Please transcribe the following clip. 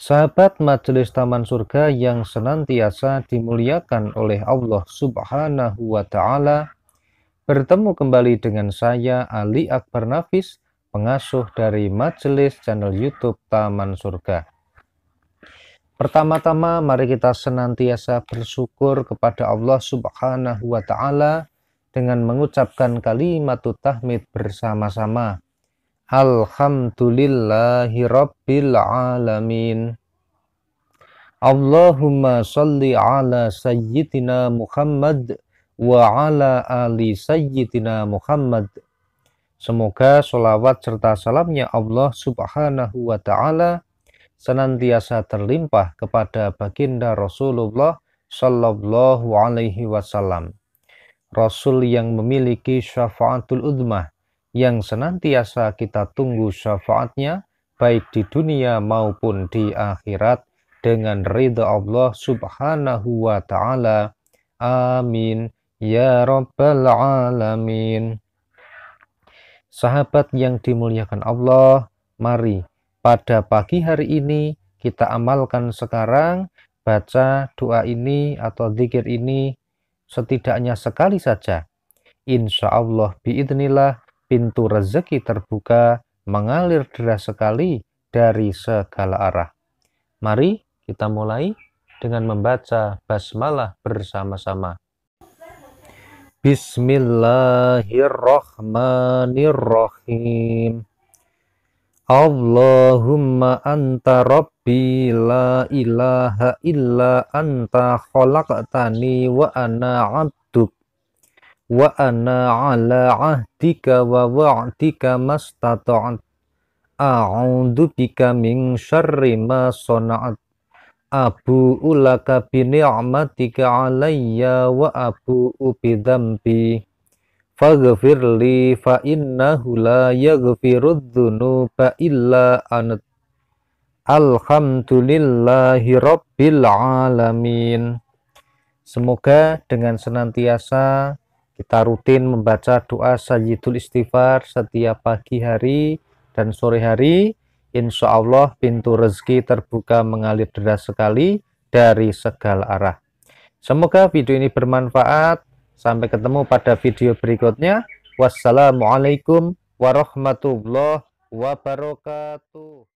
sahabat majelis taman surga yang senantiasa dimuliakan oleh Allah Subhanahu wa taala, bertemu kembali dengan saya Ali Akbar Nafis, pengasuh dari majelis channel YouTube Taman Surga. Pertama-tama mari kita senantiasa bersyukur kepada Allah Subhanahu wa taala dengan mengucapkan kalimat tahmid bersama-sama. Alhamdulillahi Rabbil Alamin Allahumma salli ala Sayyidina Muhammad wa ala ali Sayyidina Muhammad Semoga sholawat serta salamnya Allah subhanahu wa ta'ala senantiasa terlimpah kepada baginda Rasulullah sallallahu alaihi wasallam. Rasul yang memiliki syafaatul udmah, yang senantiasa kita tunggu syafaatnya baik di dunia maupun di akhirat dengan ridha Allah subhanahu wa ta'ala. Amin. Ya Rabbal Alamin. Sahabat yang dimuliakan Allah, mari pada pagi hari ini kita amalkan sekarang baca doa ini atau zikir ini setidaknya sekali saja. Insya Allah biidnillah pintu rezeki terbuka mengalir deras sekali dari segala arah. Mari kita mulai dengan membaca basmalah bersama-sama. Bismillahirrahmanirrahim. Allahumma anta rabbi la ilaha illa anta khalaqtani wa ana abduk wa ana ala ahdika wa wa'dika mastata'at a'udhu bika min syarri ma sona'at abu ulaka bi ni'matika alayya wa abu bi dhanbi faghfir li fa innahu la yaghfiru dhunuba illa ant Alhamdulillahi Rabbil Alamin. Semoga dengan senantiasa kita rutin membaca doa Sayyidul Istighfar setiap pagi hari dan sore hari. Insya Allah pintu rezeki terbuka mengalir deras sekali dari segala arah. Semoga video ini bermanfaat. Sampai ketemu pada video berikutnya. Wassalamualaikum warahmatullahi wabarakatuh.